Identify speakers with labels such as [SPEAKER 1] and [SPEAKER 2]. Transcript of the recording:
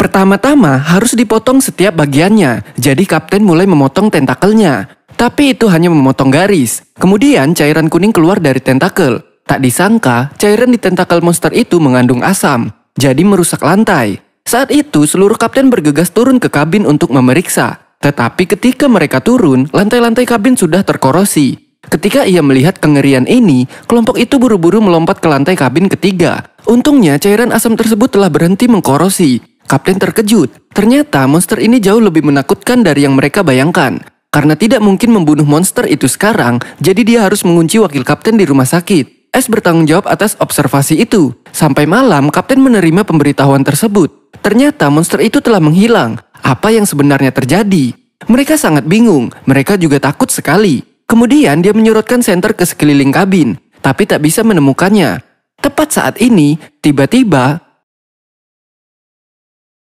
[SPEAKER 1] Pertama-tama harus dipotong setiap bagiannya, jadi kapten mulai memotong tentakelnya. Tapi itu hanya memotong garis. Kemudian cairan kuning keluar dari tentakel. Tak disangka, cairan di tentakel monster itu mengandung asam, jadi merusak lantai. Saat itu seluruh kapten bergegas turun ke kabin untuk memeriksa. Tetapi ketika mereka turun, lantai-lantai kabin sudah terkorosi. Ketika ia melihat kengerian ini, kelompok itu buru-buru melompat ke lantai kabin ketiga. Untungnya cairan asam tersebut telah berhenti mengkorosi. Kapten terkejut. Ternyata monster ini jauh lebih menakutkan dari yang mereka bayangkan. Karena tidak mungkin membunuh monster itu sekarang, jadi dia harus mengunci wakil kapten di rumah sakit. S bertanggung jawab atas observasi itu. Sampai malam, kapten menerima pemberitahuan tersebut. Ternyata monster itu telah menghilang. Apa yang sebenarnya terjadi? Mereka sangat bingung, mereka juga takut sekali. Kemudian dia menyurutkan senter ke sekeliling kabin, tapi tak bisa
[SPEAKER 2] menemukannya. Tepat saat ini, tiba-tiba